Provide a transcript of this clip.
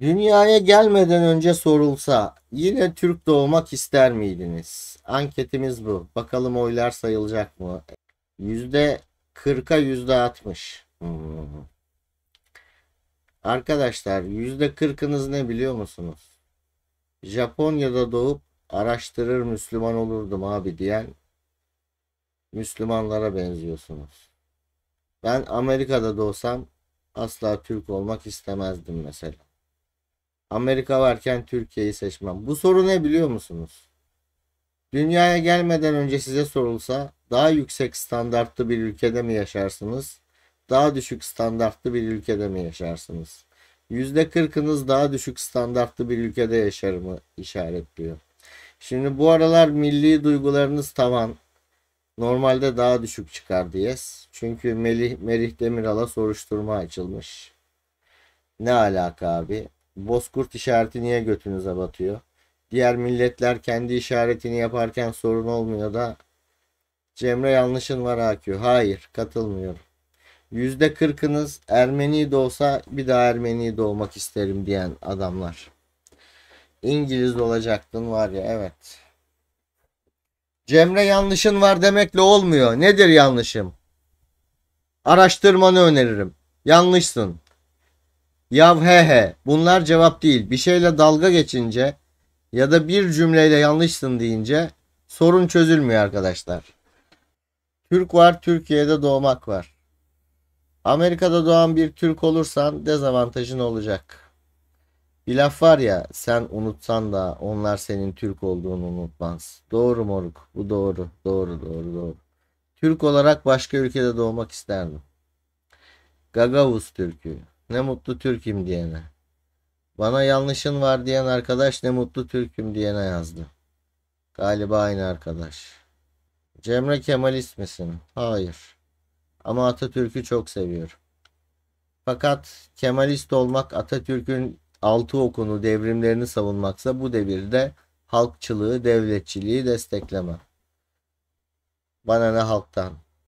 Dünyaya gelmeden önce sorulsa yine Türk doğmak ister miydiniz? Anketimiz bu. Bakalım oylar sayılacak mı? Yüzde 40'a 60. Hmm. Arkadaşlar yüzde 40'ınız ne biliyor musunuz? Japonya'da doğup araştırır Müslüman olurdum abi diyen Müslümanlara benziyorsunuz. Ben Amerika'da doğsam asla Türk olmak istemezdim mesela. Amerika varken Türkiye'yi seçmem. Bu soru ne biliyor musunuz? Dünyaya gelmeden önce size sorulsa daha yüksek standartlı bir ülkede mi yaşarsınız? Daha düşük standartlı bir ülkede mi yaşarsınız? %40'ınız daha düşük standartlı bir ülkede yaşar mı işaretliyor. Şimdi bu aralar milli duygularınız tavan. Normalde daha düşük çıkar diye. Çünkü Melih, Merih Demiral'a soruşturma açılmış. Ne alaka abi? Bozkurt işareti niye götünüze batıyor? Diğer milletler kendi işaretini yaparken sorun olmuyor da Cemre yanlışın var AQ. Hayır katılmıyorum. Yüzde kırkınız Ermeni de olsa bir daha Ermeni doğmak isterim diyen adamlar. İngiliz olacaktın var ya evet. Cemre yanlışın var demekle olmuyor. Nedir yanlışım? Araştırmanı öneririm. Yanlışsın. Yav he he. Bunlar cevap değil. Bir şeyle dalga geçince ya da bir cümleyle yanlışsın deyince sorun çözülmüyor arkadaşlar. Türk var, Türkiye'de doğmak var. Amerika'da doğan bir Türk olursan dezavantajın olacak. Bir laf var ya sen unutsan da onlar senin Türk olduğunu unutmaz. Doğru moruk. Bu doğru. Doğru doğru doğru. Türk olarak başka ülkede doğmak isterdim. Gagavuz Türk'ü. Ne mutlu Türk'üm diyene. Bana yanlışın var diyen arkadaş ne mutlu Türk'üm diyene yazdı. Galiba aynı arkadaş. Cemre Kemalist misin? Hayır. Ama Atatürk'ü çok seviyorum. Fakat Kemalist olmak Atatürk'ün altı okunu devrimlerini savunmaksa bu devirde halkçılığı, devletçiliği destekleme. Bana ne halktan?